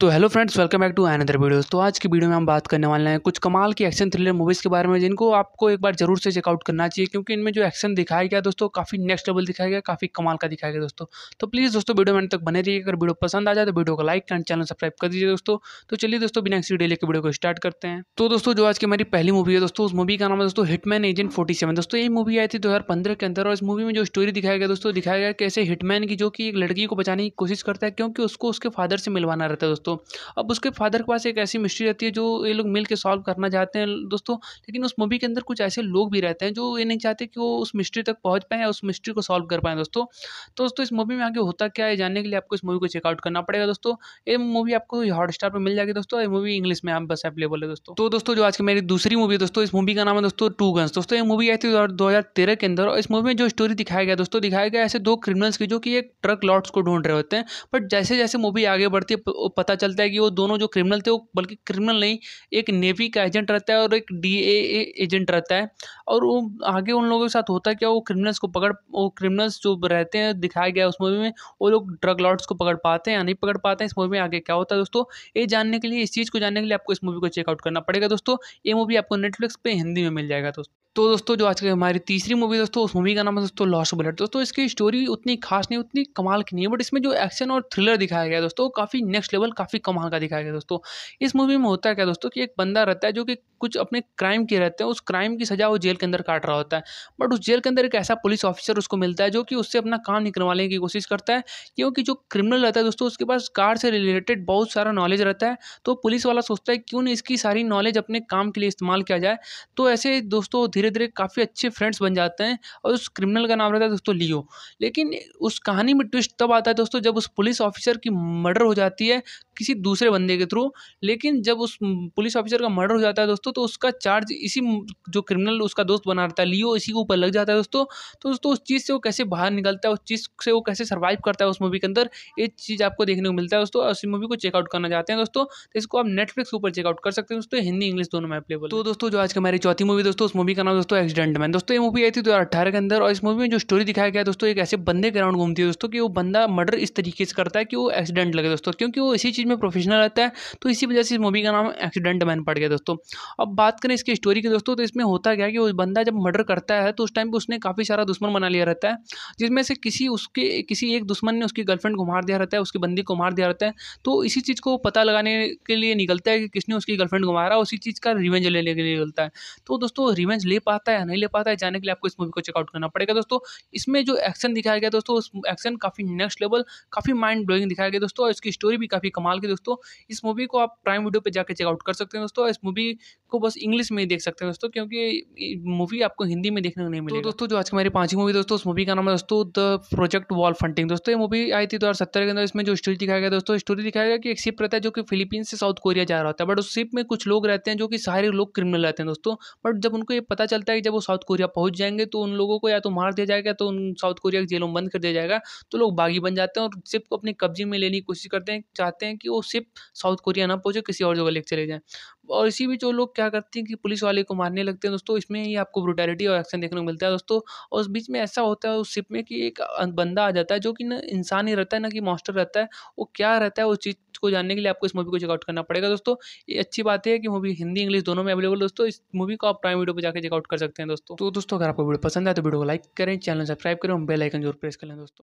तो hello friends welcome back to another videos तो आज की वीडियो में हम बात करने वाले हैं कुछ कमाल की एक्शन थ्रिलर मूवीज़ के बारे में जिनको आपको एक बार जरूर से चेकआउट करना चाहिए क्योंकि इनमें जो एक्शन दिखाया गया दोस्तों काफ़ी नेक्स्ट लेवल दिखाया गया काफ़ी कमाल का दिखाया गया दोस्तों तो प्लीज़ दोस्तों वीडियो मैंने तक बने रहिए अगर वीडियो पसंद आ जाए तो वीडियो को लाइक एंड चैनल सब्सक्राइब कर दीजिए दोस्तों तो चलिए दोस्तों बिना एक्सी डेली के वीडियो को स्टार्ट करते हैं तो दोस्तों जो आज की मेरी पहली मूवी है दोस्तों उस मूवी का नाम है दोस्तों हिटमैन एजेंट फोर्टी दोस्तों ये मूवी आई थी दो के अंदर और इस मूवी में जो स्टोरी दिखाया गया दोस्तों दिखाया गया कैसे हिटमैन की जो कि एक लड़की को बचाने की कोशिश करता है क्योंकि उसको उसके फादर से मिलवाना रहता है दोस्तों दोस्तों अब उसके फादर के पास एक ऐसी मिस्ट्री रहती है जो ये लोग मिल सॉल्व करना चाहते हैं दोस्तों लेकिन उस मूवी के अंदर कुछ ऐसे लोग भी रहते हैं जो ये नहीं चाहते कि वो उस मिस्ट्री तक पहुँच पाएँ उस मिस्ट्री को सॉल्व कर पाएँ दोस्तों तो दोस्तों इस मूवी में आगे होता क्या है जानने के लिए आपको इस मूवी को चेकआउट करना पड़ेगा दोस्तों ये मूवी आपको हॉट स्टार पर मिल जाएगी दोस्तों ये मूवी इंग्लिश में आप बस अवेलेबल है दोस्तों तो दोस्तों जो आज की मेरी दूसरी मूवी है दोस्तों इस मूवी का नाम है दोस्तों टू गन्स दोस्तों ये मूवी आई थी दो के अंदर और इस मूवी में जो स्टोरी दिखाया गया दोस्तों दिखाया गया ऐसे दो क्रिमिनल्स की जो कि एक ट्रक लॉट्स को ढूंढ रहे होते हैं बट जैसे जैसे मूवी आगे बढ़ती है पता पता चलता है कि वो दोनों जो क्रिमिनल थे वो बल्कि क्रिमिनल नहीं एक नेवी का एजेंट रहता है और एक डी एजेंट रहता है और वो आगे उन लोगों के साथ होता है क्या वो क्रिमिनल्स को पकड़ वो क्रिमिनल्स जो रहते हैं दिखाया गया उस मूवी में वो लोग ड्रग लॉर्ड्स को पकड़ पाते हैं या नहीं पकड़ पाते हैं इस मूवी में आगे क्या होता है दोस्तों ये जानने के लिए इस चीज़ को जानने के लिए आपको इस मूवी को चेकआउट करना पड़ेगा दोस्तों ये मूवी आपको नेटफ्लिक्स पर हिंदी में मिल जाएगा दोस्तों तो दोस्तों जो आज की हमारी तीसरी मूवी दोस्तों उस मूवी का नाम है दोस्तों लॉस बुलेट दोस्तों इसकी स्टोरी उतनी खास नहीं उतनी कमाल की नहीं है बट इसमें जो एक्शन और थ्रिलर दिखाया गया दोस्तों काफ़ी नेक्स्ट लेवल काफ़ी कमाल का दिखाया गया दोस्तों इस मूवी में होता है क्या दोस्तों कि एक बंदा रहता है जो कि कुछ अपने क्राइम किए रहते हैं उस क्राइम की सज़ा वो जेल के अंदर काट रहा होता है बट उस जेल के अंदर एक ऐसा पुलिस ऑफिसर उसको मिलता है जो कि उससे अपना काम निकलवाने की कोशिश करता है क्योंकि जो क्रिमिनल रहता है दोस्तों उसके पास कार से रिलेटेड बहुत सारा नॉलेज रहता है तो पुलिस वाला सोचता है क्यों नहीं इसकी सारी नॉलेज अपने काम के लिए इस्तेमाल किया जाए तो ऐसे दोस्तों धीरे धीरे काफ़ी अच्छे फ्रेंड्स बन जाते हैं और उस क्रिमिनल का नाम रहता है दोस्तों लियो लेकिन उस कहानी में ट्विस्ट तब आता है दोस्तों जब उस पुलिस ऑफिसर की मर्डर हो जाती है किसी दूसरे बंदे के थ्रू लेकिन जब उस पुलिस ऑफिसर का मर्डर हो जाता है दोस्तों दोस्तों तो उसका चार्ज इसी जो क्रिमिनल उसका दोस्त बना रहता है लियो इसी के ऊपर लग जाता है दोस्तों तो दोस्तों उस चीज़ से वो कैसे बाहर निकलता है उस चीज़ से वो कैसे सर्वाइव करता है उस मूवी के अंदर ये चीज़ आपको देखने को मिलता है दोस्तों इस मूवी को चेकआउट करना चाहते हैं दोस्तों तो इसको आप नेटफ्लिक्स ऊपर चेकआउट कर सकते हैं दोस्तों हिंदी इंग्लिश दोनों में अवेलेबल तो दोस्तों जो आज की हमारी चौथी मूवी दोस्तों उस मूवी का नाम दोस्तों एक्सीडेंट मैन दोस्तों ये मूवी आई थी दो हज़ार के अंदर और इस मूवी में जो स्टोरी दिखाया गया दोस्तों एक ऐसे बंदे के अराउंड घूमती है दोस्तों की वो बंदा मर्डर इस तरीके से करता है कि वो एक्सीडेंट लगे दोस्तों क्योंकि वो इसी चीज़ में प्रोफेशनल रहता है तो इसी वजह से इस मूवी का नाम एक्सीडेंट मैन पड़ गया दोस्तों अब बात करें इसकी स्टोरी की दोस्तों तो इसमें होता क्या कि वो बंदा जब मर्डर करता है तो उस टाइम पर उसने काफ़ी सारा दुश्मन बना लिया रहता है जिसमें से किसी उसके किसी एक दुश्मन ने उसकी गर्लफ्रेंड को मार दिया रहता है उसकी बंदी को मार दिया रहता है तो इसी चीज़ को पता लगाने के लिए निकलता है कि किसने उसकी गर्लफ्रेंड को मारा उसी चीज़ का रिवेंज लेने के लिए निकलता है तो दोस्तों रिवेंज ले पाता है या नहीं ले पाता है जाने के लिए आपको इस मूवी को चेकआउट करना पड़ेगा दोस्तों इसमें जो एक्शन दिखाया गया दोस्तों उस एक्शन काफ़ी नेक्स्ट लेवल काफ़ी माइंड ब्लोइंग दिखाया गया दोस्तों और इसकी स्टोरी भी काफ़ी कमाल की दोस्तों इस मूवी को आप प्राइम वीडियो पर जाकर चेकआउट कर सकते हैं दोस्तों इस मूवी को बस इंग्लिश में ही देख सकते हैं दोस्तों क्योंकि मूवी आपको हिंदी में देखने को नहीं मिलेगी तो दोस्तों जो आज की हमारी पांचवी मूवी दोस्तों उस मूवी का नाम है दोस्तों द प्रोजेक्ट वॉल फंटिंग दोस्तों ये मूवी आई थी दो हज़ार सत्तर के अंदर इसमें जो स्टोरी दिखाया गया दोस्तों स्टोरी दिखाया गया कि एक शिप रहता है जो कि फिलीपींस से साउथ कोरिया जा रहा होता है बट उस शिप में कुछ लोग रहते हैं जो कि सारे लोग क्रिमिनल रहते हैं दोस्तों बट जब उनको ये पता चलता है कि जब वो साउथ कोरिया पहुँच जाएंगे तो उन लोगों को या तो मार दिया जाएगा तो उन साउथ कोरिया की जेलों में बंद कर दिया जाएगा तो लोग बागी बन जाते हैं और शिप को अपने कब्जे में लेने की कोशिश करते हैं चाहते हैं कि वो शिप साउथ कोरिया ना पहुँचे किसी और जगह लेकर चले जाएँ और इसी बीच वो लोग क्या करते हैं कि पुलिस वाले को मारने लगते हैं दोस्तों इसमें ही आपको ब्रुटैलिटी और एक्शन देखने को मिलता है दोस्तों और उस बीच में ऐसा होता है उस शिप में कि एक अं, बंदा आ जाता है जो कि ना इंसान ही रहता है ना कि मॉन्स्टर रहता है वो क्या रहता है उस चीज़ को जानने के लिए आपको इस मूवी को चेकआउट करना पड़ेगा दोस्तों ये अच्छी बात है कि मूवी हिंदी इंग्लिश दोनों में अवेलेबल दोस्तों इस मूवी को आप प्राइम वीडियो पर जाकर चेकआउट कर सकते हैं दोस्तों तो दोस्तों अगर आपको वीडियो पसंद आए तो वीडियो को लाइक करें चैनल सब्सक्राइब करें बेलाइकन जरूर प्रेस कर लें दोस्तों